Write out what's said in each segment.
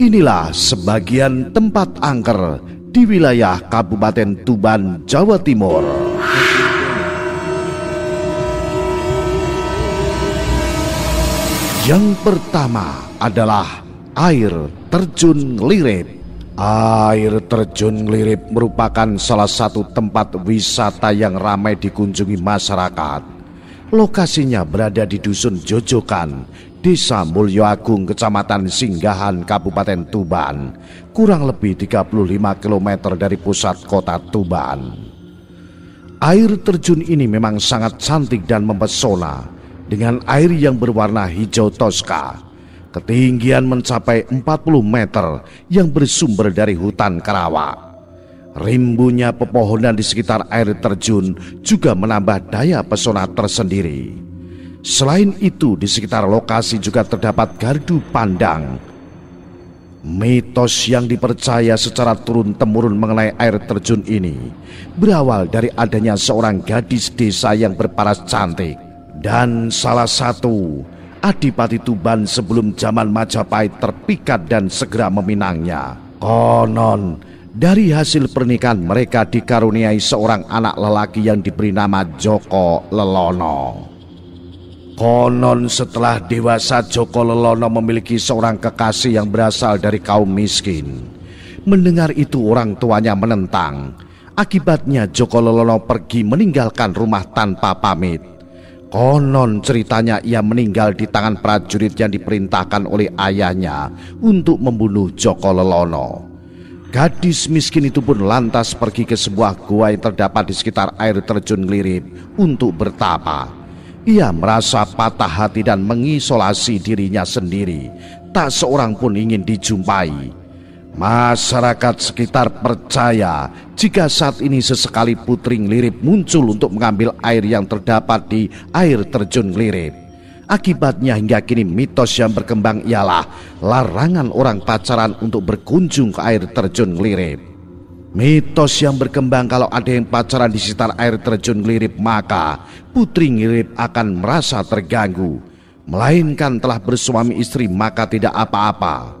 Inilah sebagian tempat angker di wilayah Kabupaten Tuban, Jawa Timur. Yang pertama adalah air terjun lirip. Air terjun lirip merupakan salah satu tempat wisata yang ramai dikunjungi masyarakat. Lokasinya berada di Dusun Jojokan Desa Mulyo Agung, Kecamatan Singgahan, Kabupaten Tuban, kurang lebih 35 km dari pusat kota Tuban. Air terjun ini memang sangat cantik dan mempesona dengan air yang berwarna hijau toska. Ketinggian mencapai 40 meter yang bersumber dari hutan Karawak. Rimbunya pepohonan di sekitar air terjun juga menambah daya pesona tersendiri. Selain itu, di sekitar lokasi juga terdapat gardu pandang. Mitos yang dipercaya secara turun-temurun mengenai air terjun ini berawal dari adanya seorang gadis desa yang berparas cantik dan salah satu Adipati Tuban sebelum zaman Majapahit terpikat dan segera meminangnya. Konon, dari hasil pernikahan mereka dikaruniai seorang anak lelaki yang diberi nama Joko Lelono. Konon setelah dewasa Joko Lelono memiliki seorang kekasih yang berasal dari kaum miskin. Mendengar itu orang tuanya menentang. Akibatnya Joko Lelono pergi meninggalkan rumah tanpa pamit. Konon ceritanya ia meninggal di tangan prajurit yang diperintahkan oleh ayahnya untuk membunuh Joko Lelono. Gadis miskin itu pun lantas pergi ke sebuah gua yang terdapat di sekitar air terjun lirip untuk bertapa. Ia merasa patah hati dan mengisolasi dirinya sendiri. Tak seorang pun ingin dijumpai. Masyarakat sekitar percaya jika saat ini sesekali putri lirip muncul untuk mengambil air yang terdapat di air terjun lirip. Akibatnya hingga kini mitos yang berkembang ialah larangan orang pacaran untuk berkunjung ke air terjun lirip. Mitos yang berkembang kalau ada yang pacaran di sekitar air terjun Ngelirip maka putri Ngelirip akan merasa terganggu. Melainkan telah bersuami istri maka tidak apa-apa.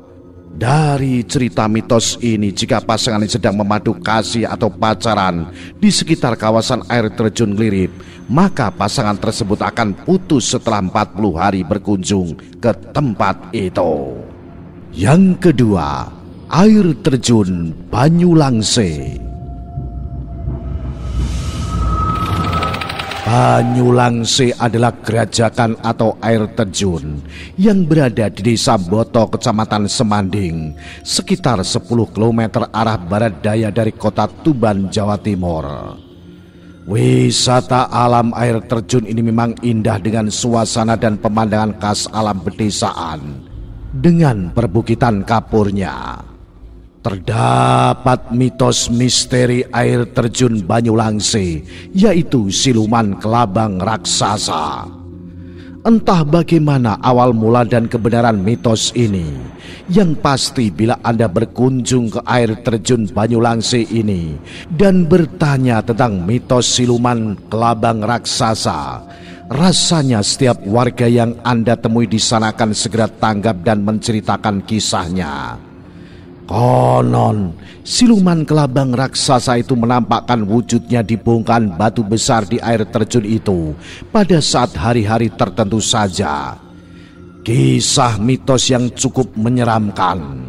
Dari cerita mitos ini jika pasangan yang sedang memadu kasih atau pacaran di sekitar kawasan air terjun Ngelirip maka pasangan tersebut akan putus setelah 40 hari berkunjung ke tempat itu. Yang kedua, air terjun Banyulangse. Banyulangse adalah gerajakan atau air terjun yang berada di desa Boto, kecamatan Semanding, sekitar 10 km arah barat daya dari kota Tuban, Jawa Timur. Wisata alam air terjun ini memang indah dengan suasana dan pemandangan khas alam pedesaan dengan perbukitan kapurnya. Terdapat mitos misteri air terjun Banyulangse, yaitu siluman kelabang raksasa. Entah bagaimana awal mula dan kebenaran mitos ini, yang pasti bila Anda berkunjung ke air terjun Banyulangse ini dan bertanya tentang mitos siluman kelabang raksasa, rasanya setiap warga yang Anda temui di sana akan segera tanggap dan menceritakan kisahnya. Konon, siluman kelabang raksasa itu menampakkan wujudnya di bongkahan batu besar di air terjun itu pada saat hari-hari tertentu saja. Kisah mitos yang cukup menyeramkan.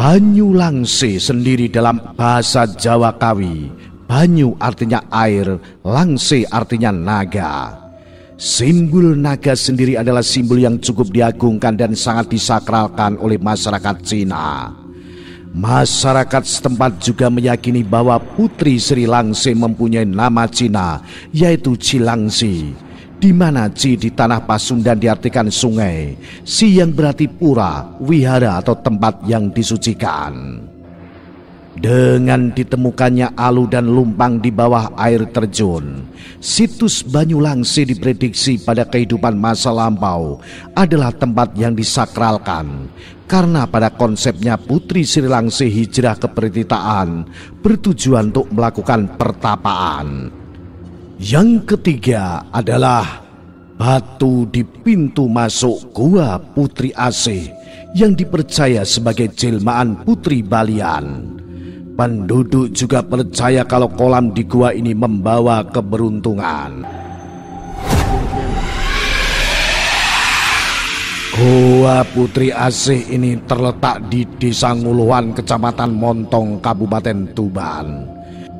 Banyu Langse sendiri dalam bahasa Jawa Kawi. Banyu artinya air, Langse artinya naga. Simbol naga sendiri adalah simbol yang cukup diagungkan dan sangat disakralkan oleh masyarakat Cina. Masyarakat setempat juga meyakini bahwa Putri Sri Langsi mempunyai nama Cina, yaitu Cilangsi. Di mana Ci di tanah Pasundan diartikan sungai, Si yang berarti pura, wihara atau tempat yang disucikan. Dengan ditemukannya alu dan lumpang di bawah air terjun, situs Banyulangsi diprediksi pada kehidupan masa lampau adalah tempat yang disakralkan, karena pada konsepnya Putri Sri Langsi hijrah ke perititaan bertujuan untuk melakukan pertapaan. Yang ketiga adalah batu di pintu masuk gua Putri Asih yang dipercaya sebagai jelmaan Putri Balian. Penduduk juga percaya kalau kolam di gua ini membawa keberuntungan. Goa Putri Asih ini terletak di Desa Nguluhan, Kecamatan Montong, Kabupaten Tuban.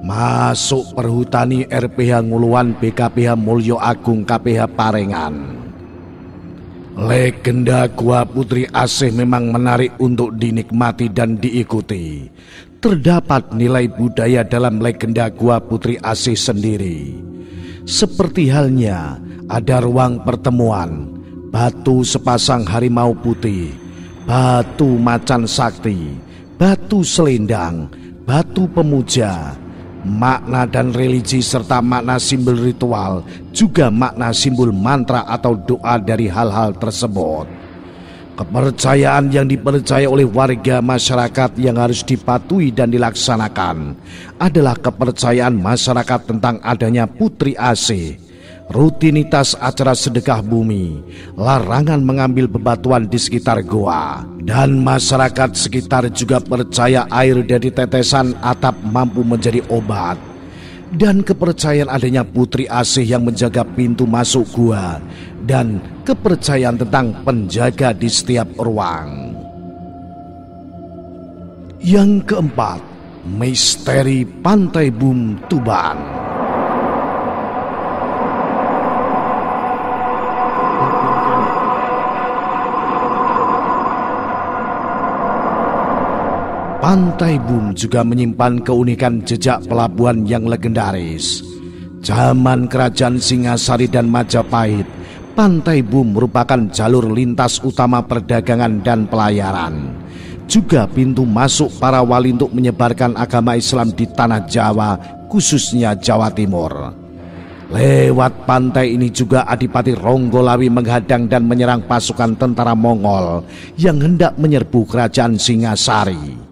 Masuk perhutani RPH Nguluhan BKPH Mulyo Agung KPH Parengan. Legenda Gua Putri Asih memang menarik untuk dinikmati dan diikuti. Terdapat nilai budaya dalam legenda Gua Putri Asih sendiri. Seperti halnya ada ruang pertemuan, batu sepasang harimau putih, batu macan sakti, batu selendang, batu pemuja, makna dan religi serta makna simbol ritual, juga makna simbol mantra atau doa dari hal-hal tersebut. Kepercayaan yang dipercaya oleh warga masyarakat yang harus dipatuhi dan dilaksanakan adalah kepercayaan masyarakat tentang adanya putri asih rutinitas acara sedekah bumi, larangan mengambil bebatuan di sekitar goa, dan masyarakat sekitar juga percaya air dari tetesan atap mampu menjadi obat. Dan kepercayaan adanya putri asih yang menjaga pintu masuk gua, dan kepercayaan tentang penjaga di setiap ruang. Yang keempat, misteri Pantai Bum Tuban. Pantai Bum juga menyimpan keunikan jejak pelabuhan yang legendaris. Zaman Kerajaan Singasari dan Majapahit, Pantai Bum merupakan jalur lintas utama perdagangan dan pelayaran. Juga pintu masuk para wali untuk menyebarkan agama Islam di tanah Jawa, khususnya Jawa Timur. Lewat pantai ini juga Adipati Ronggolawi menghadang dan menyerang pasukan tentara Mongol yang hendak menyerbu kerajaan Singasari.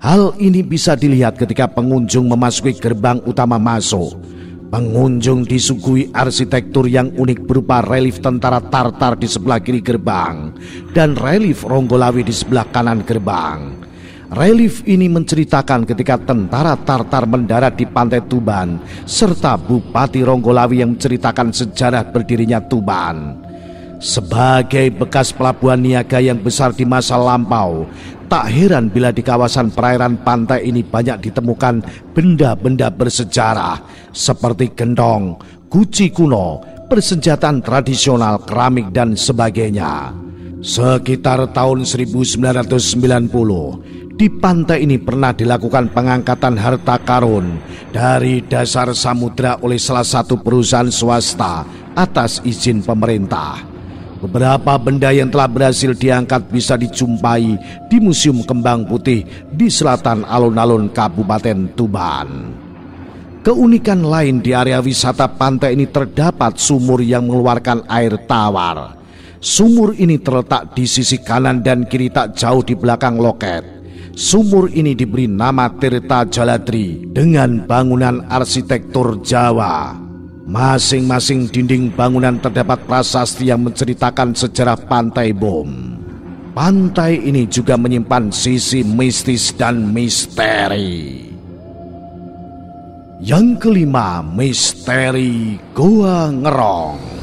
Hal ini bisa dilihat ketika pengunjung memasuki gerbang utama Maso. Pengunjung disuguhi arsitektur yang unik berupa relief tentara Tartar di sebelah kiri gerbang dan relief Ronggolawi di sebelah kanan gerbang. Relief ini menceritakan ketika tentara Tartar mendarat di pantai Tuban serta Bupati Ronggolawi yang menceritakan sejarah berdirinya Tuban. Sebagai bekas pelabuhan niaga yang besar di masa lampau, Tak heran bila di kawasan perairan pantai ini banyak ditemukan benda-benda bersejarah seperti gendong, guci kuno, persenjataan tradisional keramik dan sebagainya. Sekitar tahun 1990, di pantai ini pernah dilakukan pengangkatan harta karun dari dasar samudra oleh salah satu perusahaan swasta atas izin pemerintah. Beberapa benda yang telah berhasil diangkat bisa dijumpai di Museum Kembang Putih di selatan alun-alun Kabupaten Tuban. Keunikan lain di area wisata pantai ini terdapat sumur yang mengeluarkan air tawar. Sumur ini terletak di sisi kanan dan kiri tak jauh di belakang loket. Sumur ini diberi nama Tirta Jaladri dengan bangunan arsitektur Jawa. Masing-masing dinding bangunan terdapat prasasti yang menceritakan sejarah Pantai Bom. Pantai ini juga menyimpan sisi mistis dan misteri. Yang kelima, misteri Goa Ngerong.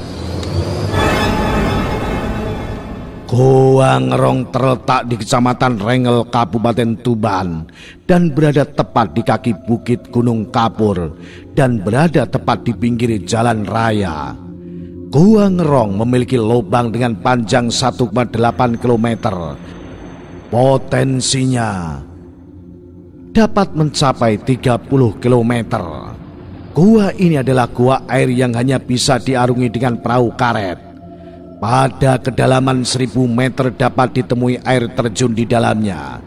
Goa ngerong terletak di Kecamatan Rengel, Kabupaten Tuban dan berada tepat di kaki bukit Gunung Kapur dan berada tepat di pinggir jalan raya. Goa Ngerong memiliki lubang dengan panjang 1,8 km. Potensinya dapat mencapai 30 km. Gua ini adalah gua air yang hanya bisa diarungi dengan perahu karet. Pada kedalaman seribu meter dapat ditemui air terjun di dalamnya.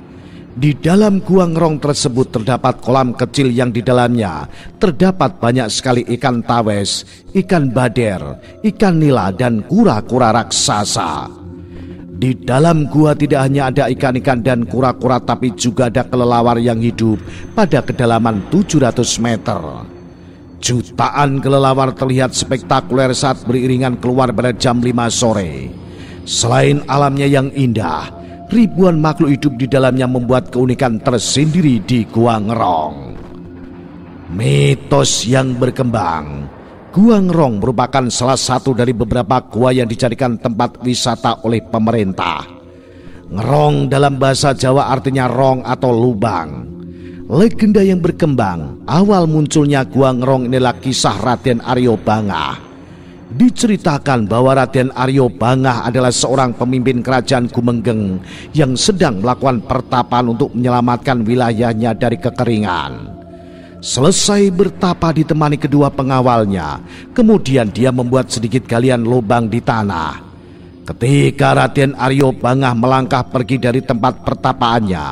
Di dalam gua ngerong tersebut terdapat kolam kecil yang di dalamnya terdapat banyak sekali ikan tawes, ikan bader, ikan nila dan kura-kura raksasa. Di dalam gua tidak hanya ada ikan-ikan dan kura-kura tapi juga ada kelelawar yang hidup pada kedalaman 700 meter. Jutaan kelelawar terlihat spektakuler saat beriringan keluar pada jam 5 sore. Selain alamnya yang indah, ribuan makhluk hidup di dalamnya membuat keunikan tersendiri di Gua Ngerong. Mitos yang berkembang Gua Ngerong merupakan salah satu dari beberapa gua yang dijadikan tempat wisata oleh pemerintah. Ngerong dalam bahasa Jawa artinya rong atau lubang legenda yang berkembang awal munculnya Gua Ngerong inilah kisah Raden Aryo Bangah. Diceritakan bahwa Raden Aryo Bangah adalah seorang pemimpin kerajaan Gumenggeng yang sedang melakukan pertapaan untuk menyelamatkan wilayahnya dari kekeringan. Selesai bertapa ditemani kedua pengawalnya, kemudian dia membuat sedikit galian lubang di tanah Ketika Raden Aryo Bangah melangkah pergi dari tempat pertapaannya,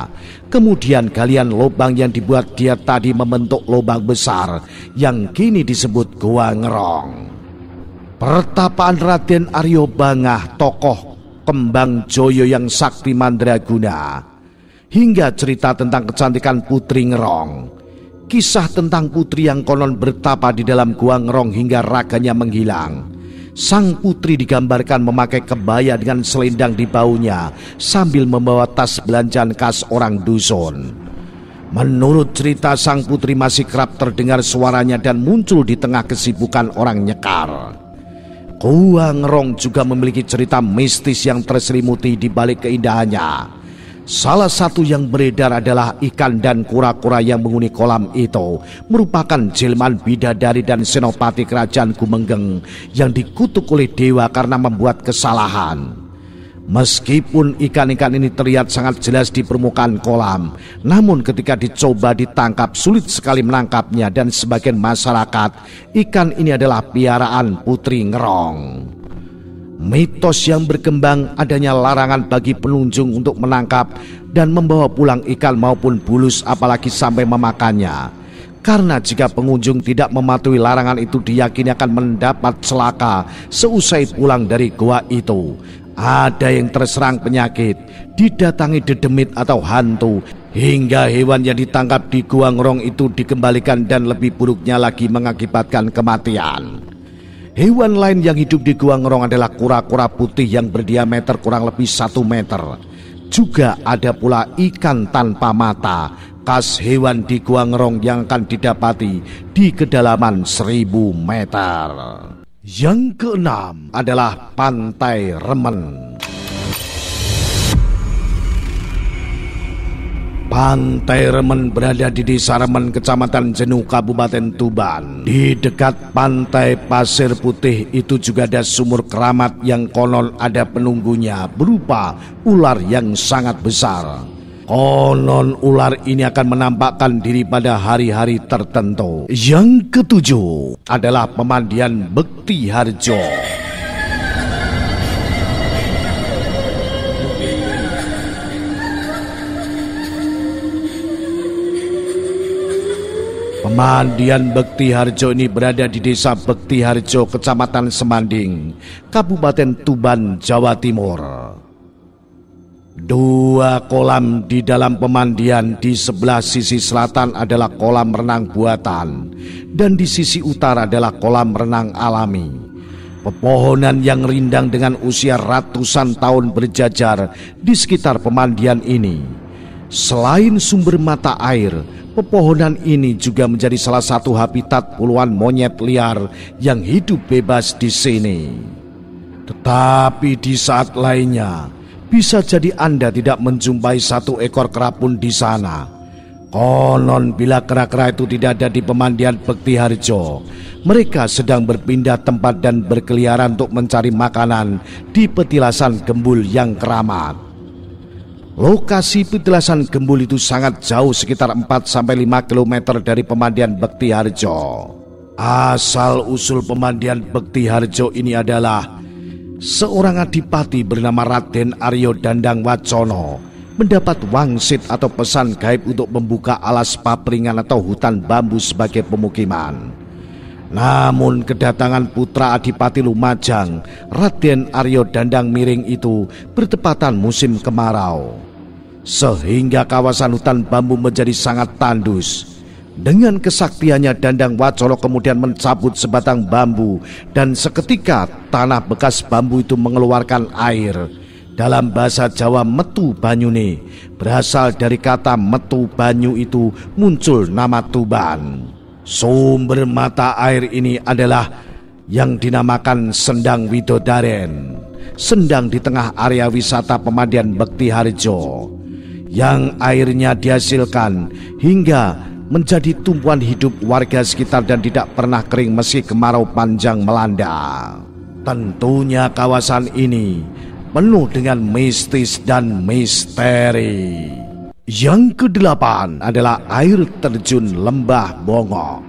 kemudian galian lubang yang dibuat dia tadi membentuk lubang besar yang kini disebut gua Ngerong. Pertapaan Raden Aryo Bangah tokoh kembang Joyo yang sakti mandraguna, hingga cerita tentang kecantikan Putri Ngerong. Kisah tentang putri yang konon bertapa di dalam gua ngerong hingga raganya menghilang Sang putri digambarkan memakai kebaya dengan selendang di baunya sambil membawa tas belanjaan khas orang dusun. Menurut cerita sang putri masih kerap terdengar suaranya dan muncul di tengah kesibukan orang nyekar. Kuang Rong juga memiliki cerita mistis yang terselimuti di balik keindahannya. Salah satu yang beredar adalah ikan dan kura-kura yang menghuni kolam itu merupakan jelman bidadari dan senopati kerajaan Gumenggeng yang dikutuk oleh dewa karena membuat kesalahan. Meskipun ikan-ikan ini terlihat sangat jelas di permukaan kolam, namun ketika dicoba ditangkap sulit sekali menangkapnya dan sebagian masyarakat, ikan ini adalah piaraan Putri Ngerong mitos yang berkembang adanya larangan bagi pengunjung untuk menangkap dan membawa pulang ikan maupun bulus apalagi sampai memakannya. Karena jika pengunjung tidak mematuhi larangan itu diyakini akan mendapat celaka seusai pulang dari gua itu. Ada yang terserang penyakit, didatangi dedemit atau hantu, hingga hewan yang ditangkap di gua ngerong itu dikembalikan dan lebih buruknya lagi mengakibatkan kematian. Hewan lain yang hidup di Gua Ngerong adalah kura-kura putih yang berdiameter kurang lebih satu meter. Juga ada pula ikan tanpa mata khas hewan di Gua Ngerong yang akan didapati di kedalaman seribu meter. Yang keenam adalah Pantai Remen. Pantai Remen berada di Desa Remen, Kecamatan Jenu, Kabupaten Tuban. Di dekat pantai Pasir Putih itu juga ada sumur keramat yang konon ada penunggunya berupa ular yang sangat besar. Konon ular ini akan menampakkan diri pada hari-hari tertentu. Yang ketujuh adalah pemandian Bekti Harjo. Pemandian Bekti Harjo ini berada di Desa Bekti Harjo, Kecamatan Semanding, Kabupaten Tuban, Jawa Timur. Dua kolam di dalam pemandian di sebelah sisi selatan adalah kolam renang buatan dan di sisi utara adalah kolam renang alami. Pepohonan yang rindang dengan usia ratusan tahun berjajar di sekitar pemandian ini Selain sumber mata air, pepohonan ini juga menjadi salah satu habitat puluhan monyet liar yang hidup bebas di sini. Tetapi di saat lainnya, bisa jadi Anda tidak menjumpai satu ekor kera pun di sana. Konon bila kera-kera itu tidak ada di pemandian Bekti Harjo, mereka sedang berpindah tempat dan berkeliaran untuk mencari makanan di petilasan gembul yang keramat. Lokasi petilasan gembul itu sangat jauh sekitar 4-5 km dari pemandian Bekti Harjo. Asal usul pemandian Bekti Harjo ini adalah seorang adipati bernama Raden Aryo Dandang Wacono mendapat wangsit atau pesan gaib untuk membuka alas papringan atau hutan bambu sebagai pemukiman. Namun kedatangan putra Adipati Lumajang, Raden Aryo Dandang Miring itu bertepatan musim kemarau sehingga kawasan hutan bambu menjadi sangat tandus. Dengan kesaktiannya Dandang Wacolo kemudian mencabut sebatang bambu dan seketika tanah bekas bambu itu mengeluarkan air. Dalam bahasa Jawa metu banyune berasal dari kata metu banyu itu muncul nama Tuban. Sumber mata air ini adalah yang dinamakan Sendang Widodaren. Sendang di tengah area wisata pemandian Bekti Harjo yang airnya dihasilkan hingga menjadi tumpuan hidup warga sekitar dan tidak pernah kering meski kemarau panjang melanda. Tentunya kawasan ini penuh dengan mistis dan misteri. Yang kedelapan adalah air terjun Lembah bongo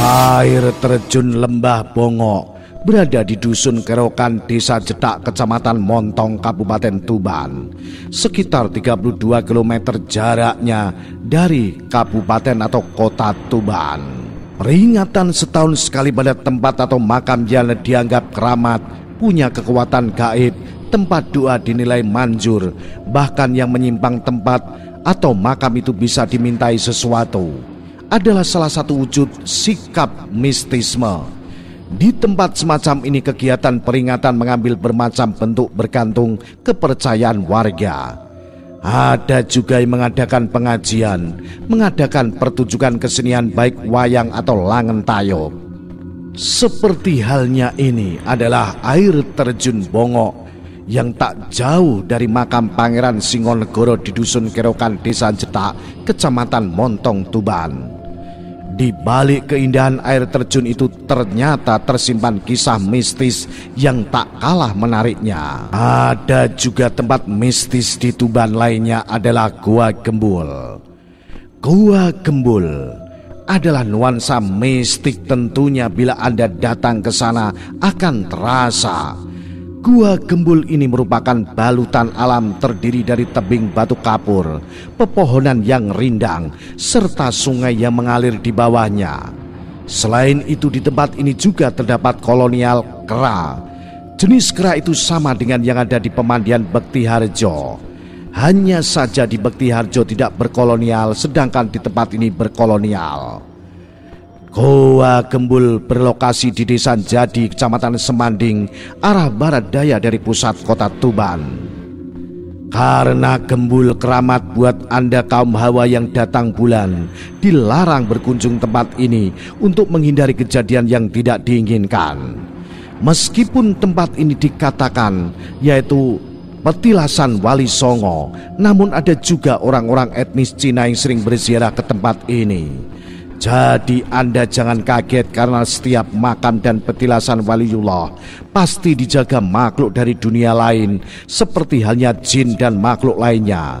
Air terjun Lembah bongo berada di Dusun Kerokan, Desa Jedak, Kecamatan Montong, Kabupaten Tuban. Sekitar 32 km jaraknya dari kabupaten atau kota Tuban. Peringatan setahun sekali pada tempat atau makam yang dianggap keramat, punya kekuatan gaib, tempat doa dinilai manjur, bahkan yang menyimpang tempat atau makam itu bisa dimintai sesuatu adalah salah satu wujud sikap mistisme di tempat semacam ini kegiatan peringatan mengambil bermacam bentuk bergantung kepercayaan warga. Ada juga yang mengadakan pengajian, mengadakan pertunjukan kesenian baik wayang atau langen tayo. Seperti halnya ini adalah air terjun bongo yang tak jauh dari makam Pangeran Singonegoro di dusun Kerokan Desa Cetak, Kecamatan Montong Tuban. Di balik keindahan air terjun itu ternyata tersimpan kisah mistis yang tak kalah menariknya. Ada juga tempat mistis di Tuban lainnya adalah Gua Gembul. Gua Gembul adalah nuansa mistik tentunya bila Anda datang ke sana akan terasa Gua Gembul ini merupakan balutan alam terdiri dari tebing batu kapur, pepohonan yang rindang, serta sungai yang mengalir di bawahnya. Selain itu di tempat ini juga terdapat kolonial kera. Jenis kera itu sama dengan yang ada di pemandian Bekti Harjo. Hanya saja di Bekti Harjo tidak berkolonial sedangkan di tempat ini berkolonial. Goa Gembul berlokasi di Desa Jadi, Kecamatan Semanding, arah barat daya dari pusat kota Tuban. Karena gembul keramat buat Anda kaum hawa yang datang bulan Dilarang berkunjung tempat ini untuk menghindari kejadian yang tidak diinginkan Meskipun tempat ini dikatakan yaitu petilasan Wali Songo Namun ada juga orang-orang etnis Cina yang sering berziarah ke tempat ini jadi Anda jangan kaget karena setiap makam dan petilasan waliullah pasti dijaga makhluk dari dunia lain seperti halnya jin dan makhluk lainnya.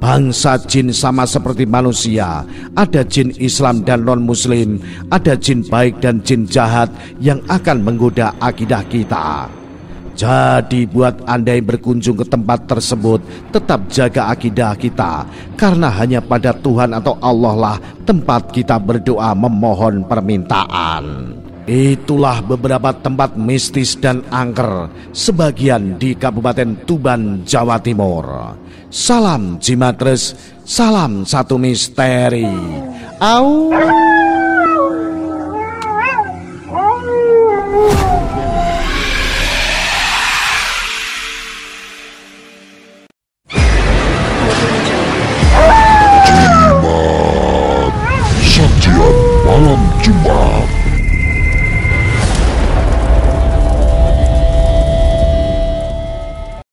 Bangsa jin sama seperti manusia Ada jin Islam dan non-muslim Ada jin baik dan jin jahat Yang akan menggoda akidah kita jadi buat Anda yang berkunjung ke tempat tersebut, tetap jaga akidah kita. Karena hanya pada Tuhan atau Allah lah tempat kita berdoa memohon permintaan. Itulah beberapa tempat mistis dan angker sebagian di Kabupaten Tuban, Jawa Timur. Salam Jimatres, salam satu misteri. Au.